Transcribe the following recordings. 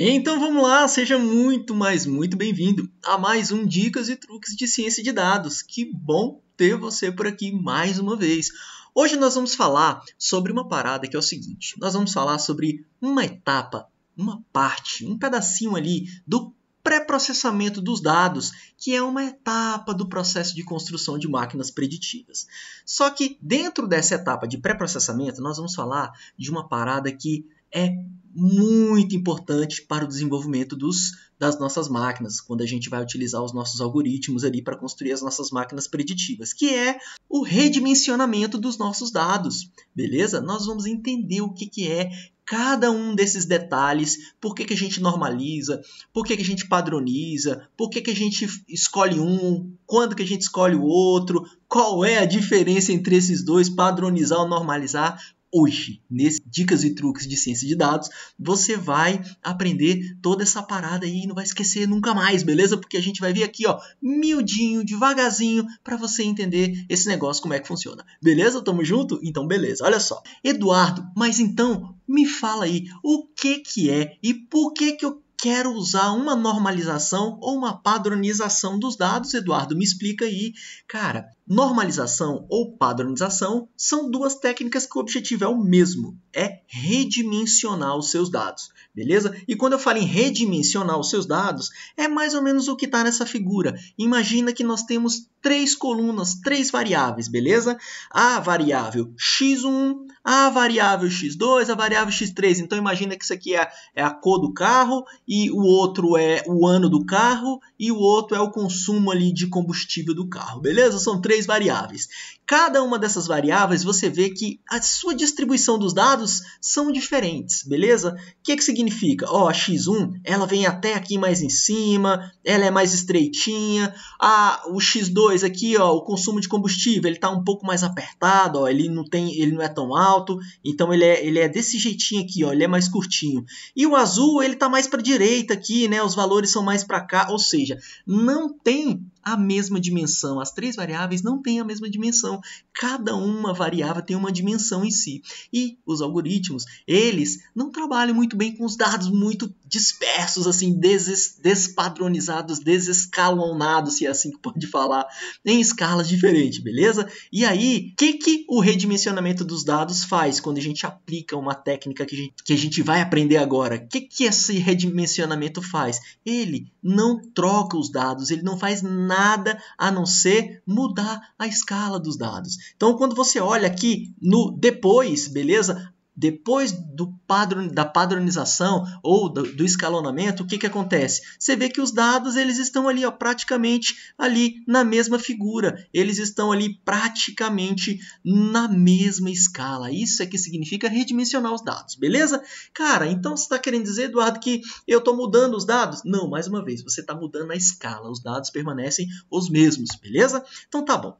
Então vamos lá, seja muito, mais muito bem-vindo a mais um Dicas e Truques de Ciência de Dados. Que bom ter você por aqui mais uma vez. Hoje nós vamos falar sobre uma parada que é o seguinte: nós vamos falar sobre uma etapa, uma parte, um pedacinho ali do pré-processamento dos dados, que é uma etapa do processo de construção de máquinas preditivas. Só que dentro dessa etapa de pré-processamento, nós vamos falar de uma parada que é muito importante para o desenvolvimento dos, das nossas máquinas, quando a gente vai utilizar os nossos algoritmos ali para construir as nossas máquinas preditivas, que é o redimensionamento dos nossos dados, beleza? Nós vamos entender o que, que é cada um desses detalhes, por que, que a gente normaliza, por que, que a gente padroniza, por que, que a gente escolhe um, quando que a gente escolhe o outro, qual é a diferença entre esses dois, padronizar ou normalizar, hoje, nesse Dicas e Truques de Ciência de Dados, você vai aprender toda essa parada aí e não vai esquecer nunca mais, beleza? Porque a gente vai vir aqui, ó, miudinho, devagarzinho, para você entender esse negócio, como é que funciona. Beleza? Tamo junto? Então, beleza. Olha só. Eduardo, mas então, me fala aí, o que que é e por que que eu quero usar uma normalização ou uma padronização dos dados, Eduardo, me explica aí. Cara, Normalização ou padronização são duas técnicas que o objetivo é o mesmo, é redimensionar os seus dados, beleza? E quando eu falo em redimensionar os seus dados, é mais ou menos o que está nessa figura. Imagina que nós temos três colunas, três variáveis, beleza? A variável x1, a variável x2, a variável x3. Então imagina que isso aqui é, é a cor do carro e o outro é o ano do carro e o outro é o consumo ali de combustível do carro, beleza? São três três variáveis cada uma dessas variáveis você vê que a sua distribuição dos dados são diferentes, beleza? O que, que significa? Ó, oh, a x1 ela vem até aqui mais em cima, ela é mais estreitinha. Ah, o x2 aqui, ó, o consumo de combustível, ele tá um pouco mais apertado, ó, ele não tem, ele não é tão alto, então ele é, ele é desse jeitinho aqui, ó, ele é mais curtinho. E o azul, ele tá mais para direita aqui, né? Os valores são mais para cá, ou seja, não tem a mesma dimensão. As três variáveis não têm a mesma dimensão cada uma variável tem uma dimensão em si. E os algoritmos, eles não trabalham muito bem com os dados muito dispersos, assim, des despadronizados, desescalonados, se é assim que pode falar, em escalas diferentes, beleza? E aí, o que, que o redimensionamento dos dados faz quando a gente aplica uma técnica que a gente, que a gente vai aprender agora? O que, que esse redimensionamento faz? Ele não troca os dados, ele não faz nada a não ser mudar a escala dos dados. Então, quando você olha aqui no depois, beleza? depois do padron, da padronização ou do, do escalonamento, o que, que acontece? Você vê que os dados eles estão ali ó, praticamente ali na mesma figura, eles estão ali praticamente na mesma escala. Isso é que significa redimensionar os dados, beleza? Cara, então você está querendo dizer, Eduardo, que eu estou mudando os dados? Não, mais uma vez, você está mudando a escala, os dados permanecem os mesmos, beleza? Então tá bom.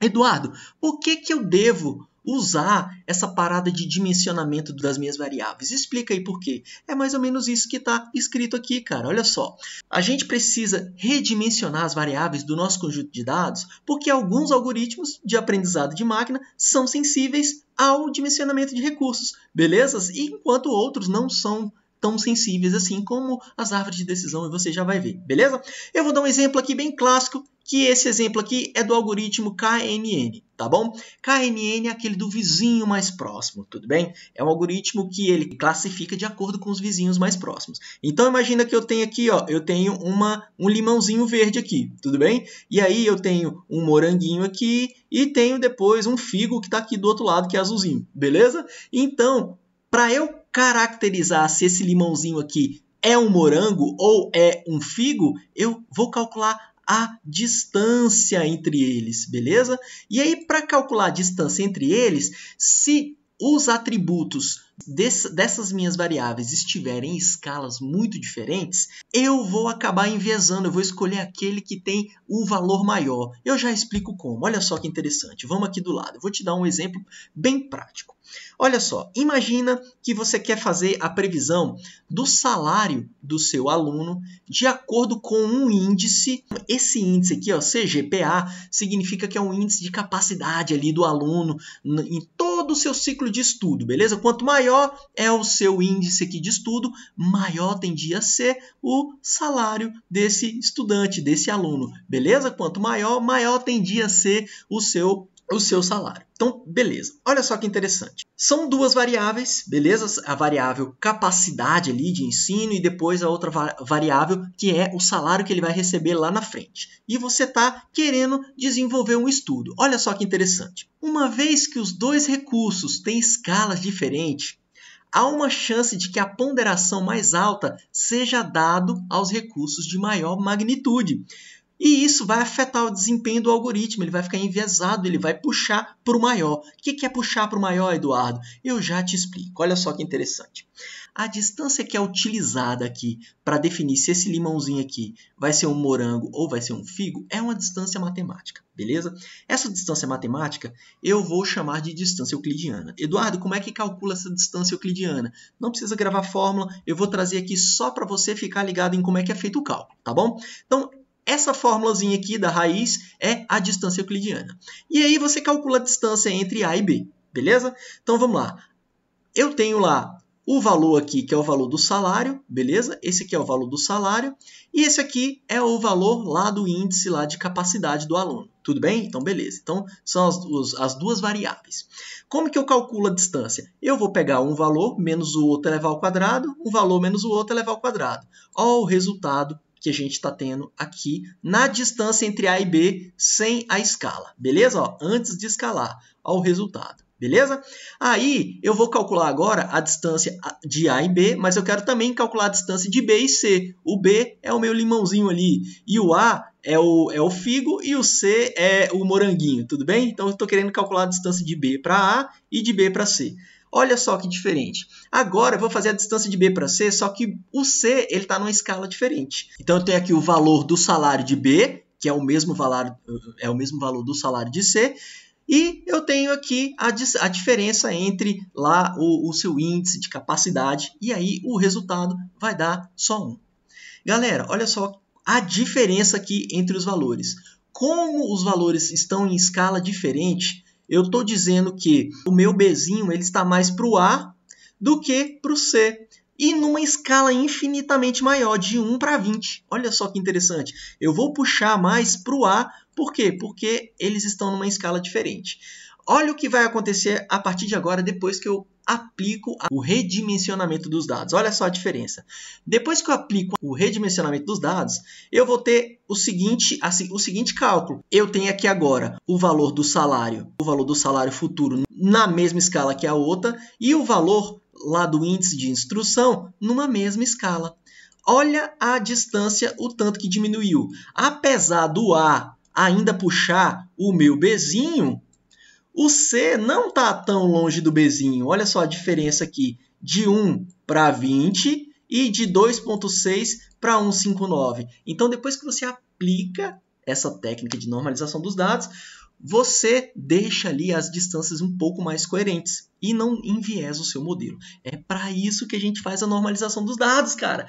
Eduardo, por que, que eu devo usar essa parada de dimensionamento das minhas variáveis. Explica aí por quê. É mais ou menos isso que está escrito aqui, cara. Olha só. A gente precisa redimensionar as variáveis do nosso conjunto de dados porque alguns algoritmos de aprendizado de máquina são sensíveis ao dimensionamento de recursos, beleza? Enquanto outros não são tão sensíveis assim como as árvores de decisão e você já vai ver, beleza? Eu vou dar um exemplo aqui bem clássico que esse exemplo aqui é do algoritmo KNN, tá bom? KNN é aquele do vizinho mais próximo, tudo bem? É um algoritmo que ele classifica de acordo com os vizinhos mais próximos. Então imagina que eu tenho aqui, ó, eu tenho uma, um limãozinho verde aqui, tudo bem? E aí eu tenho um moranguinho aqui e tenho depois um figo que está aqui do outro lado, que é azulzinho, beleza? Então, para eu caracterizar se esse limãozinho aqui é um morango ou é um figo, eu vou calcular a distância entre eles, beleza? E aí, para calcular a distância entre eles, se os atributos dessas minhas variáveis estiverem em escalas muito diferentes, eu vou acabar enviesando, eu vou escolher aquele que tem o um valor maior. Eu já explico como. Olha só que interessante. Vamos aqui do lado. Eu vou te dar um exemplo bem prático. Olha só, imagina que você quer fazer a previsão do salário do seu aluno de acordo com um índice. Esse índice aqui, ó, CGPA, significa que é um índice de capacidade ali do aluno em todo todo o seu ciclo de estudo, beleza? Quanto maior é o seu índice aqui de estudo, maior tendia a ser o salário desse estudante, desse aluno, beleza? Quanto maior, maior tendia a ser o seu o seu salário. Então, beleza. Olha só que interessante. São duas variáveis, beleza? A variável capacidade ali de ensino e depois a outra variável que é o salário que ele vai receber lá na frente. E você está querendo desenvolver um estudo. Olha só que interessante. Uma vez que os dois recursos têm escalas diferentes, há uma chance de que a ponderação mais alta seja dado aos recursos de maior magnitude. E isso vai afetar o desempenho do algoritmo, ele vai ficar enviesado, ele vai puxar para o maior. O que é puxar para o maior, Eduardo? Eu já te explico. Olha só que interessante. A distância que é utilizada aqui para definir se esse limãozinho aqui vai ser um morango ou vai ser um figo é uma distância matemática, beleza? Essa distância matemática eu vou chamar de distância euclidiana. Eduardo, como é que calcula essa distância euclidiana? Não precisa gravar fórmula, eu vou trazer aqui só para você ficar ligado em como é que é feito o cálculo, tá bom? Então, essa fórmulazinha aqui da raiz é a distância euclidiana. E aí você calcula a distância entre A e B, beleza? Então vamos lá. Eu tenho lá o valor aqui, que é o valor do salário, beleza? Esse aqui é o valor do salário. E esse aqui é o valor lá do índice lá de capacidade do aluno. Tudo bem? Então, beleza. Então, são as, as duas variáveis. Como que eu calculo a distância? Eu vou pegar um valor menos o outro elevado ao quadrado, um valor menos o outro elevado ao quadrado. Olha o resultado que a gente está tendo aqui na distância entre A e B sem a escala, beleza? Ó, antes de escalar ao resultado. Beleza? Aí eu vou calcular agora a distância de A e B, mas eu quero também calcular a distância de B e C. O B é o meu limãozinho ali e o A é o, é o figo e o C é o moranguinho, tudo bem? Então eu estou querendo calcular a distância de B para A e de B para C. Olha só que diferente. Agora eu vou fazer a distância de B para C, só que o C ele está numa escala diferente. Então eu tenho aqui o valor do salário de B, que é o mesmo valor, é o mesmo valor do salário de C, e eu tenho aqui a, a diferença entre lá o, o seu índice de capacidade, e aí o resultado vai dar só 1. Galera, olha só a diferença aqui entre os valores. Como os valores estão em escala diferente, eu estou dizendo que o meu Bzinho ele está mais para o A do que para o C. E numa escala infinitamente maior, de 1 para 20. Olha só que interessante. Eu vou puxar mais para o A, por quê? Porque eles estão numa escala diferente. Olha o que vai acontecer a partir de agora, depois que eu aplico o redimensionamento dos dados. Olha só a diferença. Depois que eu aplico o redimensionamento dos dados, eu vou ter o seguinte, assim, o seguinte cálculo. Eu tenho aqui agora o valor do salário, o valor do salário futuro na mesma escala que a outra e o valor lá do índice de instrução numa mesma escala. Olha a distância, o tanto que diminuiu. Apesar do A ainda puxar o meu Bzinho, o C não está tão longe do Bzinho. Olha só a diferença aqui de 1 para 20 e de 2.6 para 1.59. Então, depois que você aplica essa técnica de normalização dos dados, você deixa ali as distâncias um pouco mais coerentes e não enviesa o seu modelo. É para isso que a gente faz a normalização dos dados, cara.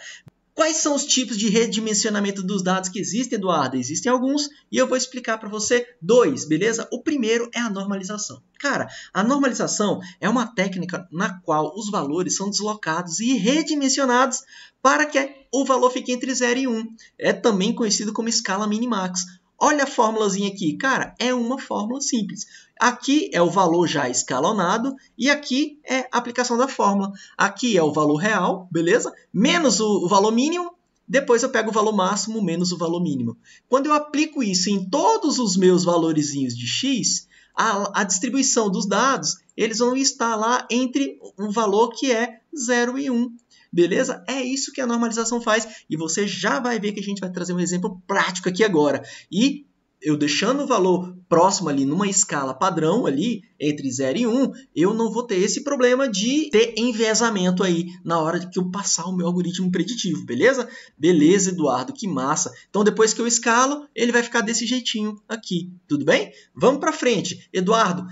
Quais são os tipos de redimensionamento dos dados que existem, Eduardo? Existem alguns e eu vou explicar para você dois, beleza? O primeiro é a normalização. Cara, a normalização é uma técnica na qual os valores são deslocados e redimensionados para que o valor fique entre 0 e 1. Um. É também conhecido como escala minimax. Olha a fórmulazinha aqui. Cara, é uma fórmula simples. Aqui é o valor já escalonado e aqui é a aplicação da fórmula. Aqui é o valor real, beleza? Menos o, valor mínimo, depois eu pego o valor máximo menos o valor mínimo. Quando eu aplico isso em todos os meus valorizinhos de x, a, a, distribuição dos dados, eles vão estar lá entre um valor que é 0 e 1. Beleza? É isso que a normalização faz e você já vai ver que a gente vai trazer um exemplo prático aqui agora. E eu deixando o valor próximo ali, numa escala padrão ali, entre 0 e 1, um, eu não vou ter esse problema de ter enviesamento aí na hora que eu passar o meu algoritmo preditivo, beleza? Beleza, Eduardo, que massa. Então, depois que eu escalo, ele vai ficar desse jeitinho aqui, tudo bem? Vamos para frente. Eduardo,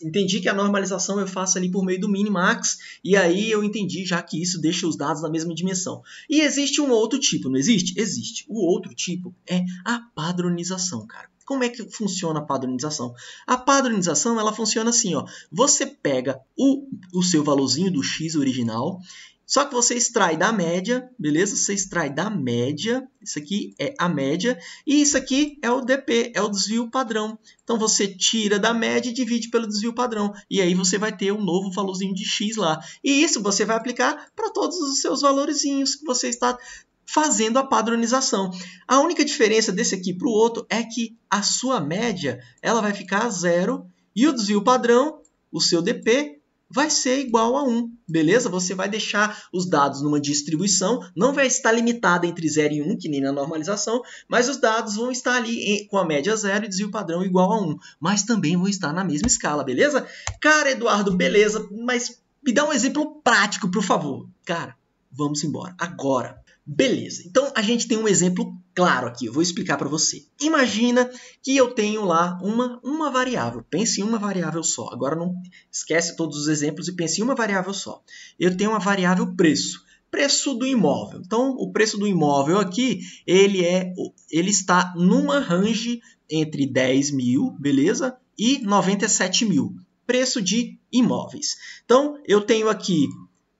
entendi que a normalização eu faço ali por meio do minimax, e aí eu entendi já que isso deixa os dados na mesma dimensão. E existe um outro tipo, não existe? Existe. O outro tipo é a padronização, cara. Como é que funciona a padronização? A padronização ela funciona assim, ó. Você pega o, o seu valorzinho do x original, só que você extrai da média, beleza? Você extrai da média, isso aqui é a média, e isso aqui é o DP, é o desvio padrão. Então você tira da média e divide pelo desvio padrão, e aí você vai ter um novo valorzinho de x lá. E isso você vai aplicar para todos os seus valorzinhos que você está fazendo a padronização. A única diferença desse aqui para o outro é que a sua média ela vai ficar a zero e o desvio padrão, o seu DP, vai ser igual a 1, beleza? Você vai deixar os dados numa distribuição, não vai estar limitada entre 0 e 1, que nem na normalização, mas os dados vão estar ali com a média 0 e desvio padrão igual a 1, mas também vão estar na mesma escala, beleza? Cara, Eduardo, beleza, mas me dá um exemplo prático, por favor. Cara, vamos embora, agora. Beleza, então a gente tem um exemplo claro aqui, eu vou explicar para você. Imagina que eu tenho lá uma, uma variável, pense em uma variável só. Agora não esquece todos os exemplos e pense em uma variável só. Eu tenho uma variável preço, preço do imóvel. Então o preço do imóvel aqui, ele, é, ele está numa range entre 10 mil, beleza? E 97 mil, preço de imóveis. Então eu tenho aqui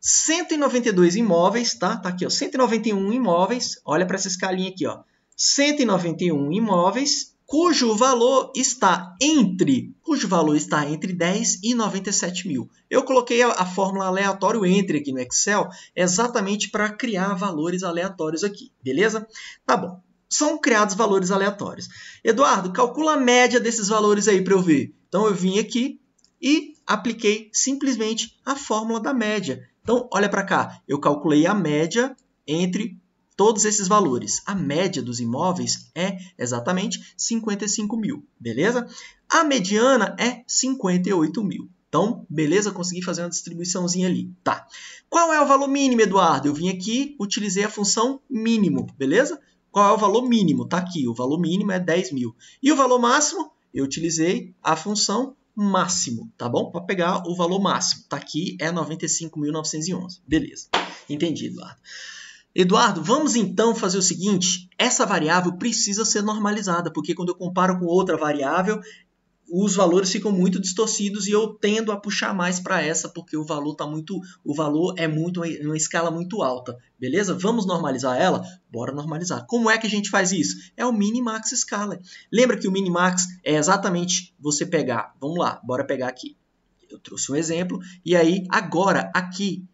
192 imóveis, tá? Tá aqui, ó, 191 imóveis. Olha para essa escalinha aqui, ó. 191 imóveis cujo valor está entre cujo valor está entre 10 e 97 mil. Eu coloquei a, a fórmula aleatório entre aqui no Excel exatamente para criar valores aleatórios aqui, beleza? Tá bom. São criados valores aleatórios. Eduardo, calcula a média desses valores aí para eu ver. Então eu vim aqui e apliquei simplesmente a fórmula da média. Então, olha para cá, eu calculei a média entre todos esses valores. A média dos imóveis é exatamente 55 mil, beleza? A mediana é 58 mil. Então, beleza, consegui fazer uma distribuiçãozinha ali. Tá. Qual é o valor mínimo, Eduardo? Eu vim aqui, utilizei a função mínimo, beleza? Qual é o valor mínimo? Está aqui, o valor mínimo é 10 mil. E o valor máximo? Eu utilizei a função máximo, tá bom? Para pegar o valor máximo. Tá aqui é 95.911. Beleza. Entendi, Eduardo. Eduardo, vamos então fazer o seguinte: essa variável precisa ser normalizada, porque quando eu comparo com outra variável, os valores ficam muito distorcidos e eu tendo a puxar mais para essa porque o valor tá muito, o valor é muito uma escala muito alta, beleza? Vamos normalizar ela? Bora normalizar. Como é que a gente faz isso? É o minimax escala. Lembra que o minimax é exatamente você pegar, vamos lá, bora pegar aqui. Eu trouxe um exemplo e aí agora aqui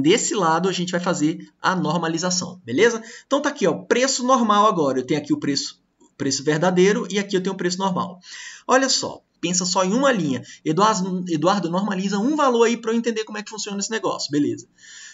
Desse lado a gente vai fazer a normalização, beleza? Então tá aqui, ó, preço normal agora. Eu tenho aqui o preço preço verdadeiro e aqui eu tenho o preço normal. Olha só, pensa só em uma linha. Eduardo, Eduardo normaliza um valor aí para eu entender como é que funciona esse negócio, beleza?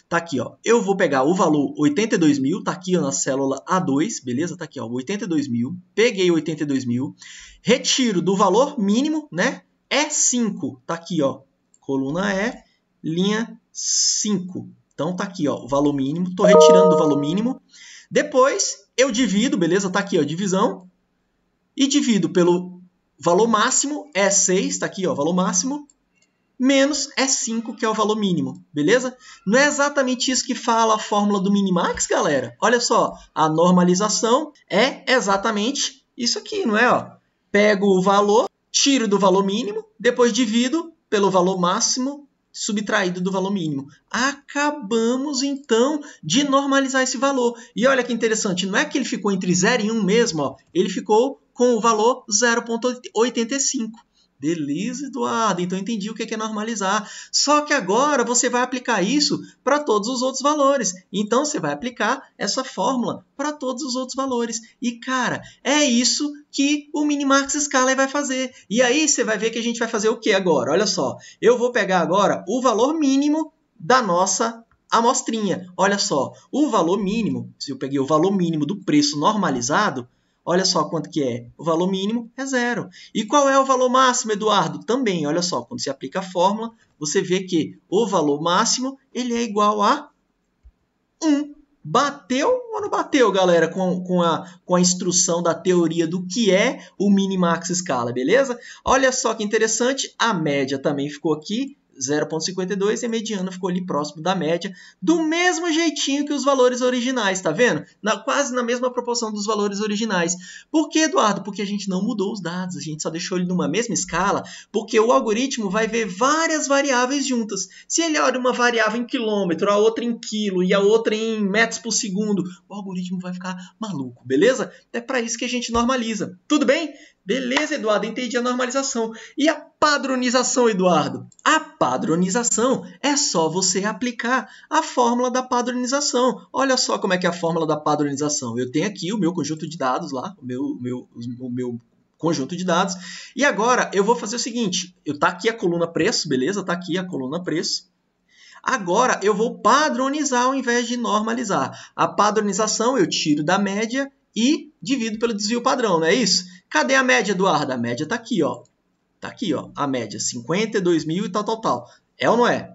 Tá aqui, ó. Eu vou pegar o valor 82 mil, tá aqui ó, na célula A2, beleza? Tá aqui, ó, 82 mil. Peguei 82 mil. Retiro do valor mínimo, né? E5, é tá aqui, ó. Coluna E, é linha 5. Então tá aqui, ó, o valor mínimo. Tô retirando do valor mínimo. Depois eu divido, beleza? Tá aqui, ó, divisão e divido pelo valor máximo, é 6, está aqui, ó, valor máximo, menos é 5, que é o valor mínimo, beleza? Não é exatamente isso que fala a fórmula do minimax, galera? Olha só, a normalização é exatamente isso aqui, não é? Ó, pego o valor, tiro do valor mínimo, depois divido pelo valor máximo subtraído do valor mínimo. Acabamos, então, de normalizar esse valor. E olha que interessante, não é que ele ficou entre 0 e 1 um mesmo, ó, ele ficou com o valor 0,85. Beleza, Eduardo. Então entendi o é que é normalizar. Só que agora você vai aplicar isso para todos os outros valores. Então você vai aplicar essa fórmula para todos os outros valores. E cara, é isso que o Minimax Scala vai fazer. E aí você vai ver que a gente vai fazer o que agora? Olha só, eu vou pegar agora o valor mínimo da nossa amostrinha. Olha só, o valor mínimo, se eu peguei o valor mínimo do preço normalizado, Olha só quanto que é. O valor mínimo é zero. E qual é o valor máximo, Eduardo? Também, olha só, quando se aplica a fórmula, você vê que o valor máximo ele é igual a 1. Bateu ou não bateu, galera, com, com, a, com a instrução da teoria do que é o minimax escala, beleza? Olha só que interessante, a média também ficou aqui 0,52 e a mediana ficou ali próximo da média, do mesmo jeitinho que os valores originais, tá vendo? Na, quase na mesma proporção dos valores originais. Por que, Eduardo? Porque a gente não mudou os dados, a gente só deixou ele numa mesma escala, porque o algoritmo vai ver várias variáveis juntas. Se ele olha uma variável em quilômetro, a outra em quilo e a outra em metros por segundo, o algoritmo vai ficar maluco, beleza? É para isso que a gente normaliza. Tudo bem? Beleza, Eduardo, entendi a normalização. E a padronização, Eduardo? A padronização é só você aplicar a fórmula da padronização. Olha só como é que é a fórmula da padronização. Eu tenho aqui o meu conjunto de dados lá, o meu, meu, o meu conjunto de dados. E agora eu vou fazer o seguinte: eu tá aqui a coluna preço, beleza? Tá aqui a coluna preço. Agora eu vou padronizar ao invés de normalizar. A padronização eu tiro da média e divido pelo desvio padrão, não é isso? Cadê a média, Eduardo? A média está aqui, ó. Está aqui, ó. A média, 52 mil e tal, tal, tal. É ou não é?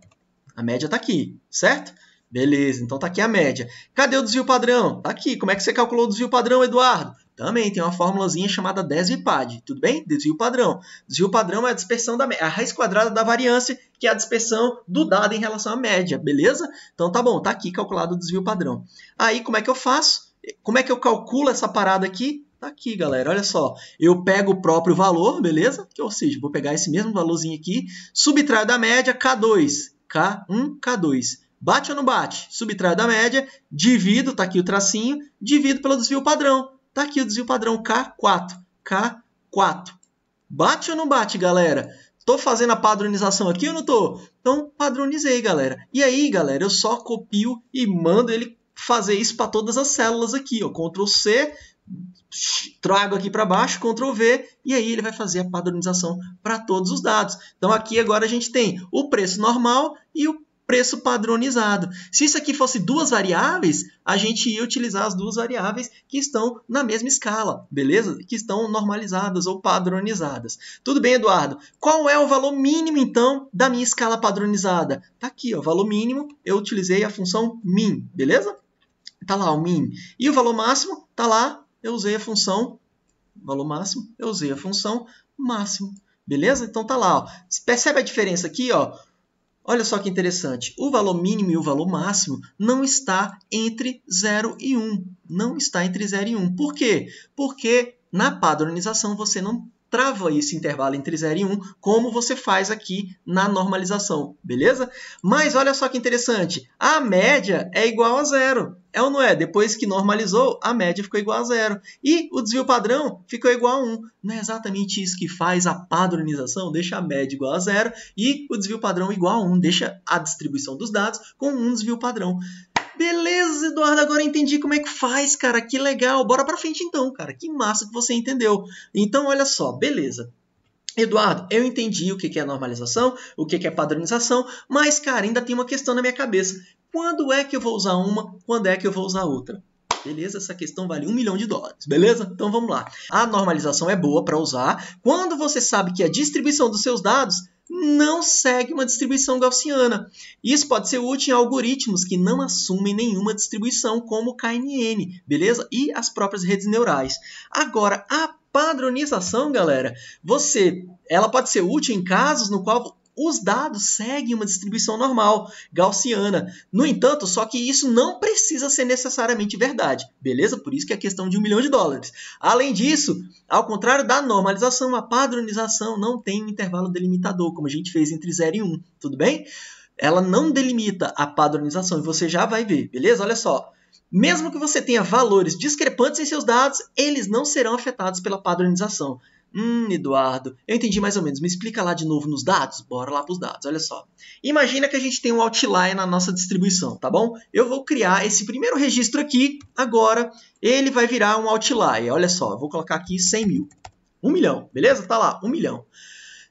A média está aqui, certo? Beleza, então está aqui a média. Cadê o desvio padrão? Está aqui. Como é que você calculou o desvio padrão, Eduardo? Também tem uma formulazinha chamada desvipad, tudo bem? Desvio padrão. Desvio padrão é a dispersão da a raiz quadrada da variância, que é a dispersão do dado em relação à média, beleza? Então tá bom, tá aqui calculado o desvio padrão. Aí como é que eu faço? Como é que eu calculo essa parada aqui? Tá aqui, galera. Olha só. Eu pego o próprio valor, beleza? Ou seja, vou pegar esse mesmo valorzinho aqui, subtraio da média, K2. K1, K2. Bate ou não bate? Subtraio da média, divido, tá aqui o tracinho, divido pelo desvio padrão. Tá aqui o desvio padrão, K4. K4. Bate ou não bate, galera? Tô fazendo a padronização aqui ou não tô? Então, padronizei, galera. E aí, galera, eu só copio e mando ele fazer isso para todas as células aqui. Ó. Ctrl C, trago aqui para baixo, Ctrl V, e aí ele vai fazer a padronização para todos os dados. Então aqui agora a gente tem o preço normal e o preço padronizado. Se isso aqui fosse duas variáveis, a gente ia utilizar as duas variáveis que estão na mesma escala, beleza? Que estão normalizadas ou padronizadas. Tudo bem, Eduardo? Qual é o valor mínimo, então, da minha escala padronizada? Tá aqui, o valor mínimo, eu utilizei a função min, beleza? Tá lá o min. E o valor máximo tá lá eu usei a função valor máximo, eu usei a função máximo. Beleza? Então tá lá. Ó. percebe a diferença aqui? Ó? Olha só que interessante. O valor mínimo e o valor máximo não está entre 0 e 1. Não está entre 0 e 1. Por quê? Porque na padronização você não trava esse intervalo entre 0 e 1, como você faz aqui na normalização, beleza? Mas olha só que interessante, a média é igual a zero. É ou não é? Depois que normalizou, a média ficou igual a zero. E o desvio padrão ficou igual a 1. Não é exatamente isso que faz a padronização, deixa a média igual a zero e o desvio padrão igual a 1, deixa a distribuição dos dados com um desvio padrão. Beleza, Eduardo, agora entendi como é que faz, cara. Que legal. Bora pra frente então, cara. Que massa que você entendeu. Então, olha só, beleza. Eduardo, eu entendi o que é normalização, o que é padronização, mas, cara, ainda tem uma questão na minha cabeça. Quando é que eu vou usar uma? Quando é que eu vou usar outra? Beleza? Essa questão vale um milhão de dólares, beleza? Então vamos lá. A normalização é boa para usar quando você sabe que a distribuição dos seus dados não segue uma distribuição gaussiana. Isso pode ser útil em algoritmos que não assumem nenhuma distribuição, como o KNN, beleza? E as próprias redes neurais. Agora, a padronização, galera, você, ela pode ser útil em casos no qual os dados seguem uma distribuição normal, gaussiana. No entanto, só que isso não precisa ser necessariamente verdade, beleza? Por isso que é questão de um milhão de dólares. Além disso, ao contrário da normalização, a padronização não tem um intervalo delimitador, como a gente fez entre 0 e 1, um, tudo bem? Ela não delimita a padronização e você já vai ver, beleza? Olha só. Mesmo que você tenha valores discrepantes em seus dados, eles não serão afetados pela padronização. Hum, Eduardo, eu entendi mais ou menos. Me explica lá de novo nos dados? Bora lá para os dados, olha só. Imagina que a gente tem um outline na nossa distribuição, tá bom? Eu vou criar esse primeiro registro aqui, agora ele vai virar um outline. Olha só, vou colocar aqui 100 mil. 1 um milhão, beleza? Tá lá, 1 um milhão.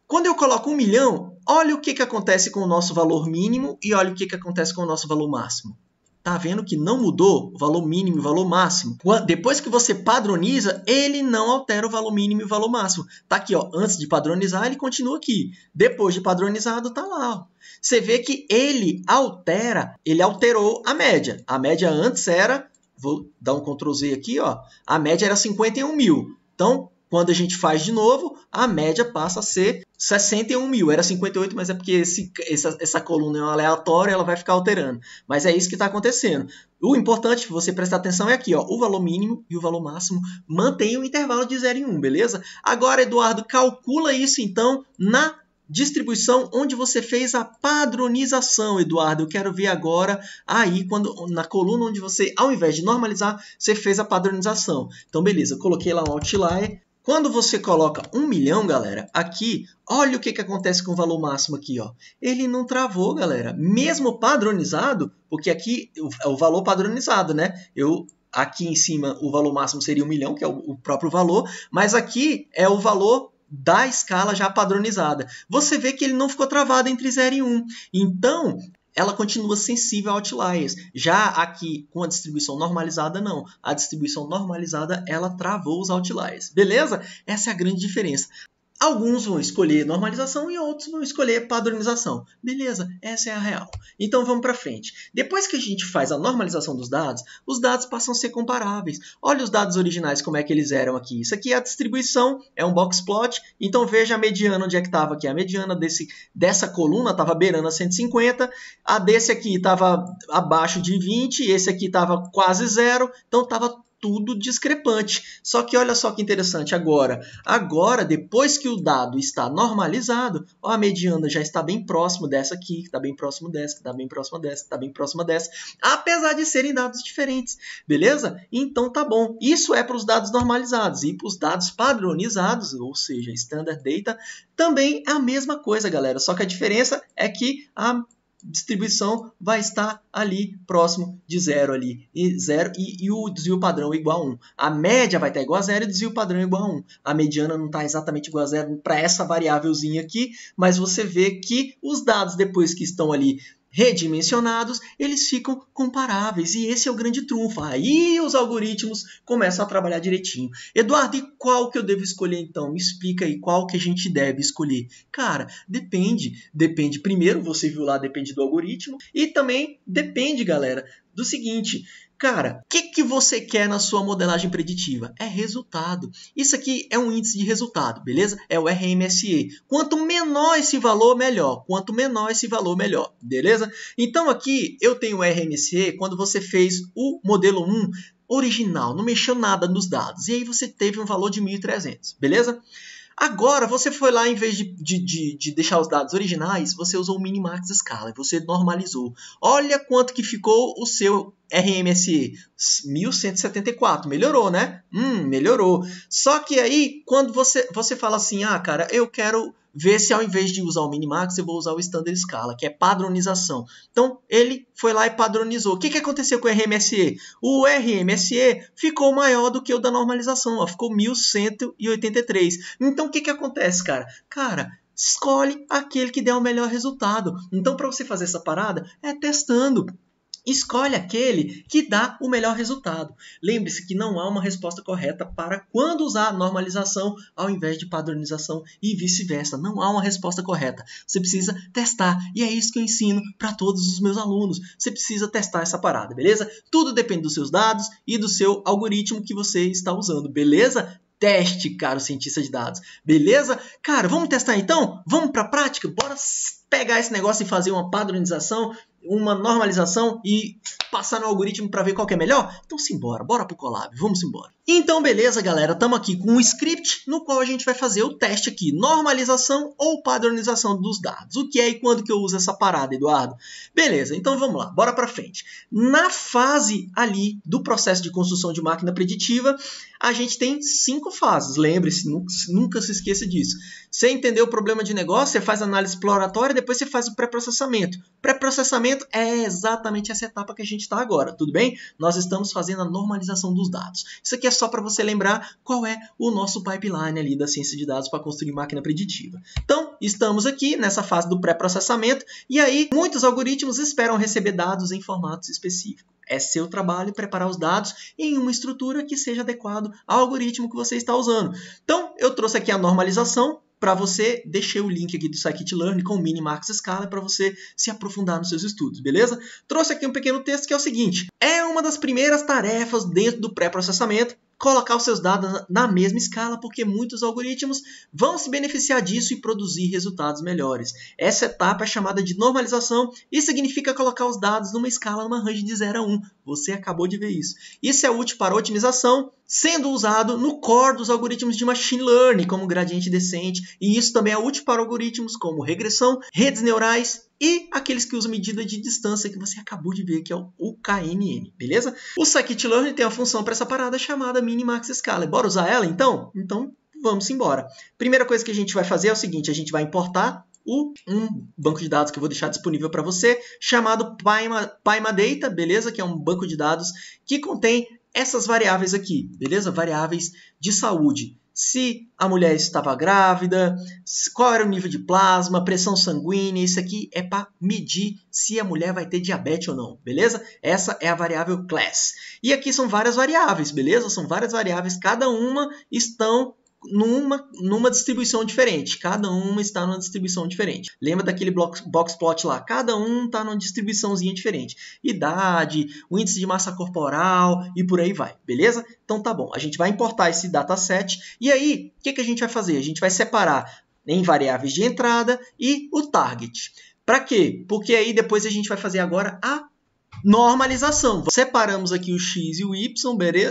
Quando eu coloco 1 um milhão, olha o que, que acontece com o nosso valor mínimo e olha o que, que acontece com o nosso valor máximo tá vendo que não mudou o valor mínimo e o valor máximo. Depois que você padroniza, ele não altera o valor mínimo e o valor máximo. Tá aqui, ó, antes de padronizar, ele continua aqui. Depois de padronizado, tá lá, ó. Você vê que ele altera, ele alterou a média. A média antes era, vou dar um Ctrl Z aqui, ó, a média era 51 mil. Então, quando a gente faz de novo, a média passa a ser 61 mil. Era 58, mas é porque esse, essa, essa coluna é aleatória, ela vai ficar alterando. Mas é isso que está acontecendo. O importante que você prestar atenção é aqui, ó, o valor mínimo e o valor máximo mantém o intervalo de 0 em 1, beleza? Agora, Eduardo, calcula isso então na distribuição onde você fez a padronização, Eduardo. Eu quero ver agora aí quando na coluna onde você, ao invés de normalizar, você fez a padronização. Então, beleza, coloquei lá um outlier, quando você coloca 1 milhão, galera, aqui, olha o que, que acontece com o valor máximo aqui. Ó. Ele não travou, galera. Mesmo padronizado, porque aqui é o valor padronizado, né? Eu aqui em cima o valor máximo seria 1 milhão, que é o, próprio valor, mas aqui é o valor da escala já padronizada. Você vê que ele não ficou travado entre 0 e 1. Então, ela continua sensível a outliers. Já aqui com a distribuição normalizada, não. A distribuição normalizada ela travou os outliers. Beleza? Essa é a grande diferença. Alguns vão escolher normalização e outros vão escolher padronização. Beleza, essa é a real. Então vamos para frente. Depois que a gente faz a normalização dos dados, os dados passam a ser comparáveis. Olha os dados originais como é que eles eram aqui. Isso aqui é a distribuição, é um box plot. Então veja a mediana onde é que estava aqui. A mediana desse, dessa coluna estava beirando a 150, a desse aqui estava abaixo de 20, esse aqui estava quase zero, então estava tudo discrepante. Só que olha só que interessante agora. Agora, depois que o dado está normalizado, ó, a mediana já está bem próximo dessa aqui, que está bem próximo dessa, que está bem próxima dessa, que está bem próxima dessa, apesar de serem dados diferentes, beleza? Então tá bom. Isso é para os dados normalizados e para os dados padronizados, ou seja, standard data, também é a mesma coisa, galera. Só que a diferença é que a distribuição vai estar ali próximo de zero ali. E, zero, e, e o desvio padrão é igual a 1. A média vai estar igual a zero e o desvio padrão é igual a 1. A mediana não está exatamente igual a zero para essa variávelzinha aqui, mas você vê que os dados depois que estão ali redimensionados, eles ficam comparáveis. E esse é o grande trunfo. Aí os algoritmos começam a trabalhar direitinho. Eduardo, e qual que eu devo escolher então? Me explica aí qual que a gente deve escolher. Cara, depende. Depende, primeiro, você viu lá, depende do algoritmo. E também depende, galera, do seguinte: Cara, o que, que você quer na sua modelagem preditiva? É resultado. Isso aqui é um índice de resultado, beleza? É o RMSE. Quanto menor esse valor, melhor. Quanto menor esse valor, melhor, beleza? Então aqui eu tenho o RMSE quando você fez o modelo 1 original, não mexeu nada nos dados. E aí você teve um valor de 1.300, beleza? Agora, você foi lá, em vez de, de, de, deixar os dados originais, você usou o Minimax Scala, você normalizou. Olha quanto que ficou o seu RMSE 1174, melhorou, né? Hum, melhorou. Só que aí, quando você, você fala assim, ah, cara, eu quero ver se ao invés de usar o minimax, eu vou usar o standard scala, que é padronização. Então, ele foi lá e padronizou. O que, que aconteceu com o RMSE? O RMSE ficou maior do que o da normalização, ó, ficou 1183. Então, o que, que acontece, cara? Cara, escolhe aquele que der o melhor resultado. Então, para você fazer essa parada, é testando. Escolhe aquele que dá o melhor resultado. Lembre-se que não há uma resposta correta para quando usar normalização ao invés de padronização e vice-versa. Não há uma resposta correta. Você precisa testar e é isso que eu ensino para todos os meus alunos. Você precisa testar essa parada, beleza? Tudo depende dos seus dados e do seu algoritmo que você está usando, beleza? Teste, caro cientista de dados, beleza? Cara, vamos testar então? Vamos para a prática? Bora pegar esse negócio e fazer uma padronização uma normalização e passar no algoritmo para ver qual é melhor? Então simbora, bora pro collab, vamos embora. Então beleza galera, estamos aqui com um script no qual a gente vai fazer o teste aqui, normalização ou padronização dos dados. O que é e quando que eu uso essa parada, Eduardo? Beleza, então vamos lá, bora para frente. Na fase ali do processo de construção de máquina preditiva, a gente tem cinco fases. Lembre-se, nunca se esqueça disso. Você entendeu o problema de negócio, você faz análise exploratória, depois você faz o pré-processamento. Pré-processamento é exatamente essa etapa que a gente está agora, tudo bem? Nós estamos fazendo a normalização dos dados. Isso aqui é só para você lembrar qual é o nosso pipeline ali da ciência de dados para construir máquina preditiva. Então, estamos aqui nessa fase do pré-processamento e aí muitos algoritmos esperam receber dados em formatos específicos. É seu trabalho preparar os dados em uma estrutura que seja adequado ao algoritmo que você está usando. Então, eu trouxe aqui a normalização para você, deixei o link aqui do scikit-learn com o Minimax Scala para você se aprofundar nos seus estudos, beleza? Trouxe aqui um pequeno texto que é o seguinte: é uma das primeiras tarefas dentro do pré-processamento colocar os seus dados na mesma escala, porque muitos algoritmos vão se beneficiar disso e produzir resultados melhores. Essa etapa é chamada de normalização e significa colocar os dados numa escala, numa range de 0 a 1. Você acabou de ver isso. Isso é útil para otimização, sendo usado no core dos algoritmos de machine learning, como gradiente decente, e isso também é útil para algoritmos como regressão, redes neurais e aqueles que usam medida de distância que você acabou de ver, que é o, KNN, beleza? O scikit-learn tem a função para essa parada chamada minimax scala. Bora usar ela então? Então vamos embora. Primeira coisa que a gente vai fazer é o seguinte, a gente vai importar o, um banco de dados que eu vou deixar disponível para você, chamado Paima, beleza? Que é um banco de dados que contém essas variáveis aqui, beleza? Variáveis de saúde se a mulher estava grávida, qual era o nível de plasma, pressão sanguínea, isso aqui é para medir se a mulher vai ter diabetes ou não, beleza? Essa é a variável class. E aqui são várias variáveis, beleza? São várias variáveis, cada uma estão numa, numa distribuição diferente. Cada uma está numa distribuição diferente. Lembra daquele box, box plot lá? Cada um está numa distribuiçãozinha diferente. Idade, o índice de massa corporal e por aí vai, beleza? Então tá bom. A gente vai importar esse dataset e aí o que, que a gente vai fazer? A gente vai separar em variáveis de entrada e o target. Para quê? Porque aí depois a gente vai fazer agora a Normalização. Separamos aqui o x e o y,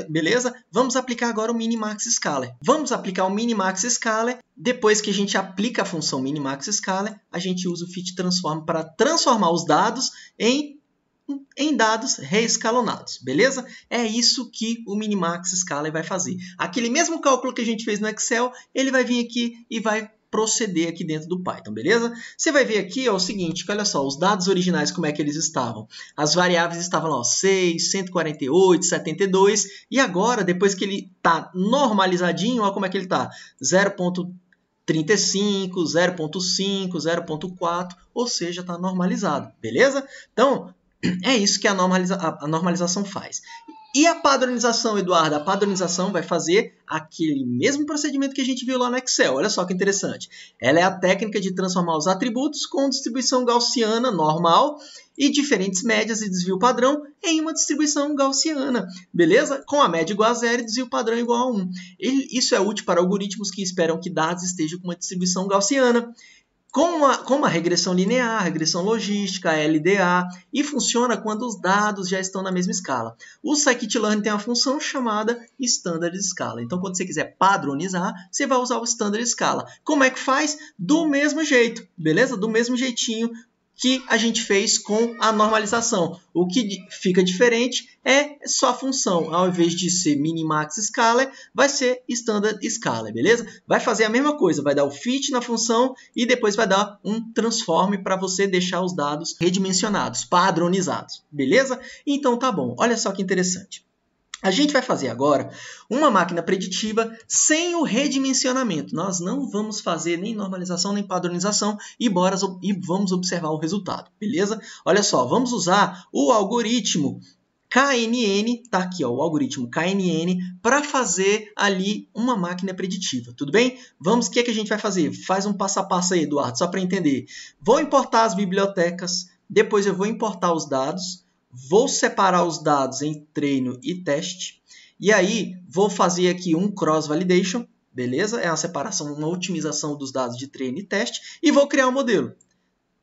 beleza? Vamos aplicar agora o minimax scalar. Vamos aplicar o minimax scalar. Depois que a gente aplica a função minimax scalar, a gente usa o fit transform para transformar os dados em em dados reescalonados, beleza? É isso que o Minimax Scala vai fazer. Aquele mesmo cálculo que a gente fez no Excel, ele vai vir aqui e vai proceder aqui dentro do Python, beleza? Você vai ver aqui ó, o seguinte, olha só, os dados originais, como é que eles estavam. As variáveis estavam lá, ó, 6, 148, 72, e agora, depois que ele está normalizadinho, olha como é que ele está, 0.35, 0.5, 0.4, ou seja, está normalizado, beleza? Então, é isso que a, normaliza a normalização faz. E a padronização, Eduardo? A padronização vai fazer aquele mesmo procedimento que a gente viu lá no Excel. Olha só que interessante. Ela é a técnica de transformar os atributos com distribuição gaussiana normal e diferentes médias e desvio padrão em uma distribuição gaussiana. Beleza? Com a média igual a zero e desvio padrão igual a 1. Isso é útil para algoritmos que esperam que dados estejam com uma distribuição gaussiana com uma, com uma regressão linear, regressão logística, LDA, e funciona quando os dados já estão na mesma escala. O scikit-learn tem uma função chamada standard escala. Então, quando você quiser padronizar, você vai usar o standard escala. Como é que faz? Do mesmo jeito, beleza? Do mesmo jeitinho que a gente fez com a normalização. O que fica diferente é só a função. Ao invés de ser minimax scalar, vai ser standard scalar, beleza? Vai fazer a mesma coisa, vai dar o fit na função e depois vai dar um transform para você deixar os dados redimensionados, padronizados, beleza? Então tá bom, olha só que interessante. A gente vai fazer agora uma máquina preditiva sem o redimensionamento. Nós não vamos fazer nem normalização nem padronização e, bora, e vamos observar o resultado, beleza? Olha só, vamos usar o algoritmo KNN, tá aqui ó, o algoritmo KNN, para fazer ali uma máquina preditiva, tudo bem? Vamos, o que, é que a gente vai fazer? Faz um passo a passo aí, Eduardo, só para entender. Vou importar as bibliotecas, depois eu vou importar os dados, vou separar os dados em treino e teste, e aí vou fazer aqui um cross validation, beleza? É a separação, uma otimização dos dados de treino e teste, e vou criar um modelo.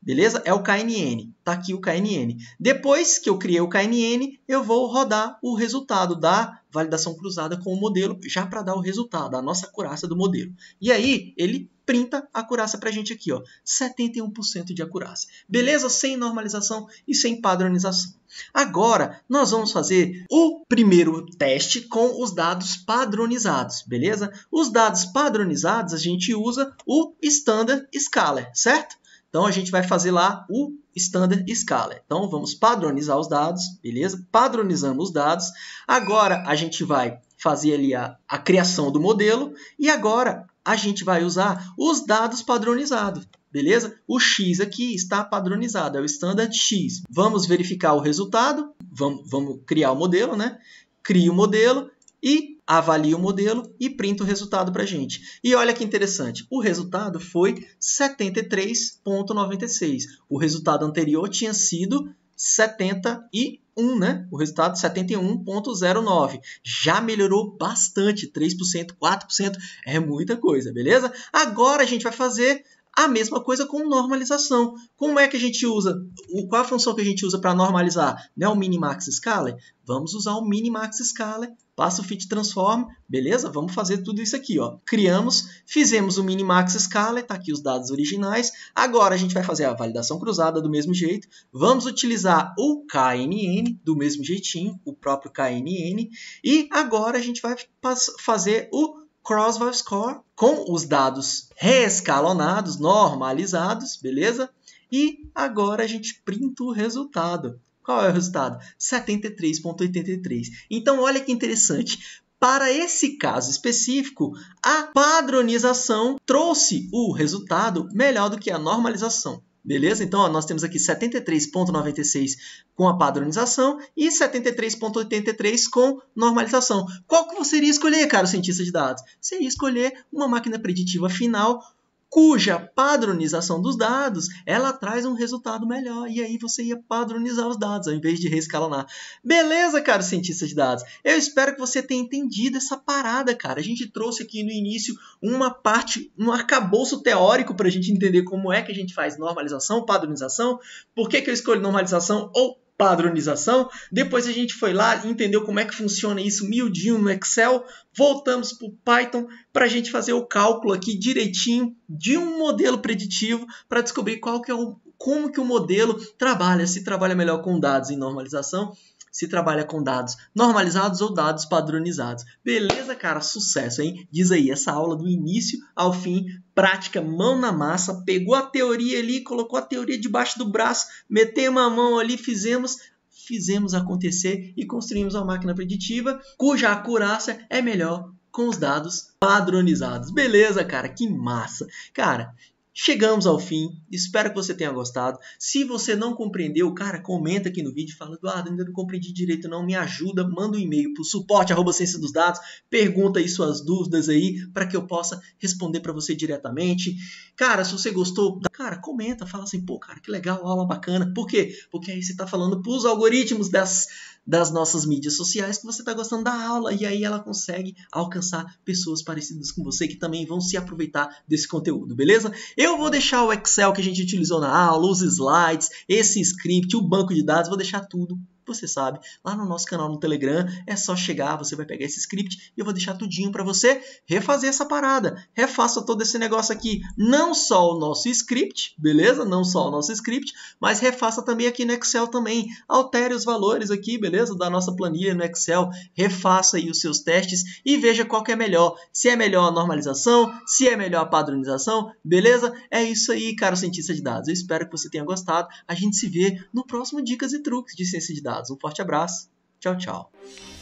Beleza? É o KNN. tá aqui o KNN. Depois que eu criei o KNN, eu vou rodar o resultado da validação cruzada com o modelo, já para dar o resultado, a nossa acurácia do modelo. E aí, ele printa a acurácia para a gente aqui, ó, 71% de acurácia. Beleza? Sem normalização e sem padronização. Agora, nós vamos fazer o primeiro teste com os dados padronizados, beleza? Os dados padronizados, a gente usa o Standard Scaler, certo? Então a gente vai fazer lá o Standard Scala. Então vamos padronizar os dados, beleza? Padronizamos os dados. Agora a gente vai fazer ali a, a criação do modelo e agora a gente vai usar os dados padronizados, beleza? O X aqui está padronizado, é o Standard X. Vamos verificar o resultado, vamos, vamos criar o modelo, né? Cria o modelo e avalia o modelo e printa o resultado para a gente. E olha que interessante, o resultado foi 73,96. O resultado anterior tinha sido 71, né? O resultado 71.09. Já melhorou bastante, 3%, 4%, é muita coisa, beleza? Agora a gente vai fazer a mesma coisa com normalização. Como é que a gente usa? Qual a função que a gente usa para normalizar? Não é o minimax scaler Vamos usar o minimax scaler passa o fit transform, beleza? Vamos fazer tudo isso aqui, ó. Criamos, fizemos o minimax scaler tá aqui os dados originais. Agora a gente vai fazer a validação cruzada do mesmo jeito. Vamos utilizar o KNN do mesmo jeitinho, o próprio KNN, e agora a gente vai fazer o Crossval Score com os dados reescalonados, normalizados, beleza? E agora a gente printa o resultado. Qual é o resultado? 73,83. Então, olha que interessante. Para esse caso específico, a padronização trouxe o resultado melhor do que a normalização. Beleza? Então, ó, nós temos aqui 73,96 com a padronização e 73,83 com normalização. Qual que você iria escolher, cara, cientista de dados? Você iria escolher uma máquina preditiva final cuja padronização dos dados ela traz um resultado melhor. E aí você ia padronizar os dados ao invés de reescalonar. Beleza, cara, cientista de dados. Eu espero que você tenha entendido essa parada, cara. A gente trouxe aqui no início uma parte, um arcabouço teórico para a gente entender como é que a gente faz normalização, padronização, por que, que eu escolho normalização ou padronização. Depois a gente foi lá, entendeu como é que funciona isso miudinho no Excel, voltamos para o Python para a gente fazer o cálculo aqui direitinho de um modelo preditivo para descobrir qual que é o, como que o modelo trabalha, se trabalha melhor com dados em normalização se trabalha com dados normalizados ou dados padronizados. Beleza, cara? Sucesso, hein? Diz aí, essa aula do início ao fim, prática, mão na massa, pegou a teoria ali, colocou a teoria debaixo do braço, metemos a mão ali, fizemos, fizemos acontecer e construímos uma máquina preditiva cuja acurácia é melhor com os dados padronizados. Beleza, cara? Que massa! Cara, Chegamos ao fim, espero que você tenha gostado. Se você não compreendeu, cara, comenta aqui no vídeo, fala, Eduardo, ainda não compreendi direito não, me ajuda, manda um e-mail para o suporte, arroba ciência dos dados, pergunta aí suas dúvidas aí, para que eu possa responder para você diretamente. Cara, se você gostou, cara, comenta, fala assim, pô, cara, que legal, aula bacana. Por quê? Porque aí você está falando para os algoritmos das das nossas mídias sociais que você está gostando da aula e aí ela consegue alcançar pessoas parecidas com você que também vão se aproveitar desse conteúdo, beleza? Eu vou deixar o Excel que a gente utilizou na aula, os slides, esse script, o banco de dados, vou deixar tudo você sabe, lá no nosso canal no Telegram, é só chegar, você vai pegar esse script e eu vou deixar tudinho para você refazer essa parada. Refaça todo esse negócio aqui, não só o nosso script, beleza? Não só o nosso script, mas refaça também aqui no Excel também. Altere os valores aqui, beleza? Da nossa planilha no Excel, refaça aí os seus testes e veja qual que é melhor. Se é melhor a normalização, se é melhor a padronização, beleza? É isso aí, caro cientista de dados. Eu espero que você tenha gostado. A gente se vê no próximo Dicas e Truques de Ciência de Dados resultados. Um forte abraço, tchau, tchau.